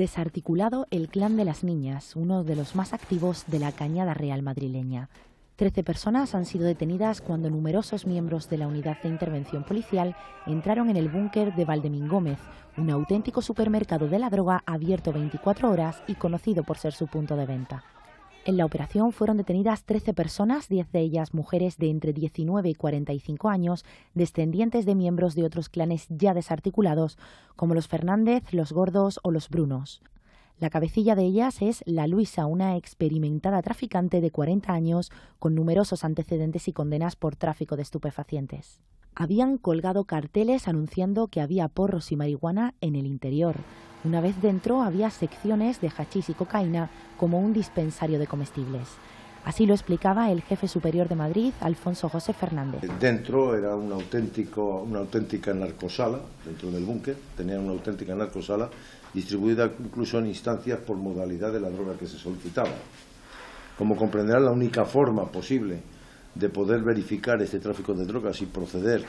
desarticulado el clan de las niñas, uno de los más activos de la Cañada Real madrileña. Trece personas han sido detenidas cuando numerosos miembros de la unidad de intervención policial entraron en el búnker de Valdemín Gómez, un auténtico supermercado de la droga abierto 24 horas y conocido por ser su punto de venta. En la operación fueron detenidas 13 personas, 10 de ellas mujeres de entre 19 y 45 años, descendientes de miembros de otros clanes ya desarticulados, como los Fernández, los Gordos o los Brunos. La cabecilla de ellas es la Luisa, una experimentada traficante de 40 años con numerosos antecedentes y condenas por tráfico de estupefacientes. Habían colgado carteles anunciando que había porros y marihuana en el interior. Una vez dentro había secciones de hachís y cocaína como un dispensario de comestibles. Así lo explicaba el jefe superior de Madrid, Alfonso José Fernández. Dentro era un auténtico, una auténtica narcosala, dentro del búnker, tenía una auténtica narcosala distribuida incluso en instancias por modalidad de la droga que se solicitaba. Como comprenderán, la única forma posible de poder verificar este tráfico de drogas y proceder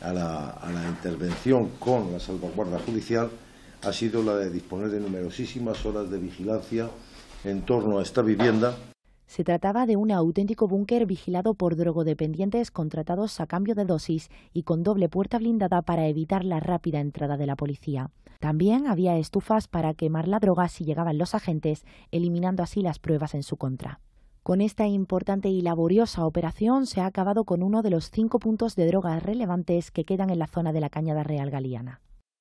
a la intervención con la salvaguarda judicial ha sido la de disponer de numerosísimas horas de vigilancia en torno a esta vivienda. Se trataba de un auténtico búnker vigilado por drogodependientes contratados a cambio de dosis y con doble puerta blindada para evitar la rápida entrada de la policía. También había estufas para quemar la droga si llegaban los agentes, eliminando así las pruebas en su contra. Con esta importante y laboriosa operación se ha acabado con uno de los cinco puntos de drogas relevantes que quedan en la zona de la Cañada Real Galiana.